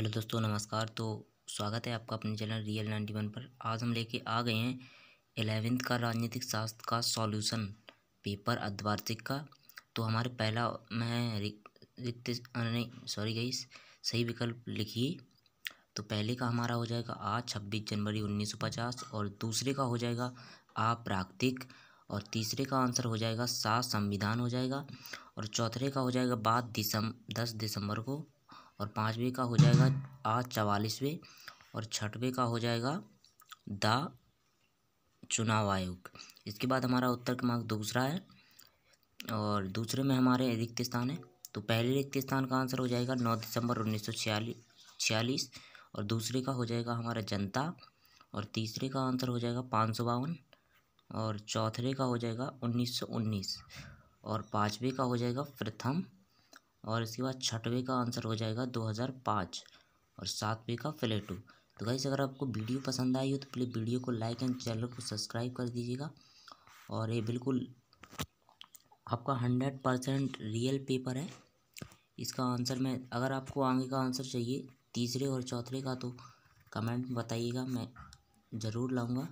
hello दोस्तों नमस्कार तो स्वागत है आपका अपने चैनल रियल नाइन्टी वन पर आज हम लेके आ गए हैं एलेवेंथ का राजनीतिक शास्त्र का सॉल्यूशन पेपर अधिक का तो हमारे पहला में रिक्त नहीं सॉरी गई सही विकल्प लिखिए तो पहले का हमारा हो जाएगा आज छब्बीस जनवरी उन्नीस सौ पचास और दूसरे का हो जाएगा आ प्राकृतिक और तीसरे का आंसर हो जाएगा सात संविधान हो जाएगा और चौथे का हो जाएगा बाद दिसम दस दिसंबर को और पाँचवें का हो जाएगा आ चवालीसवें और छठवें का हो जाएगा द चुनाव आयोग इसके बाद हमारा उत्तर क्रमांक दूसरा है और दूसरे में हमारे रिक्त स्थान है तो पहले रिक्त स्थान का आंसर हो जाएगा नौ दिसंबर उन्नीस सौ छियालीस और दूसरे का हो जाएगा हमारा जनता और तीसरे का आंसर हो जाएगा पाँच सौ बावन और चौथे का हो जाएगा उन्नीस सौ उन्नीस और पाँचवें का हो जाएगा प्रथम और इसके बाद छठवें का आंसर हो जाएगा दो हज़ार पाँच और सातवें का फ्ले तो गाइस अगर आपको वीडियो पसंद आई हो तो प्लीज़ वीडियो को लाइक एंड चैनल को सब्सक्राइब कर दीजिएगा और ये बिल्कुल आपका हंड्रेड परसेंट रियल पेपर है इसका आंसर मैं अगर आपको आगे का आंसर चाहिए तीसरे और चौथे का तो कमेंट बताइएगा मैं ज़रूर लाऊँगा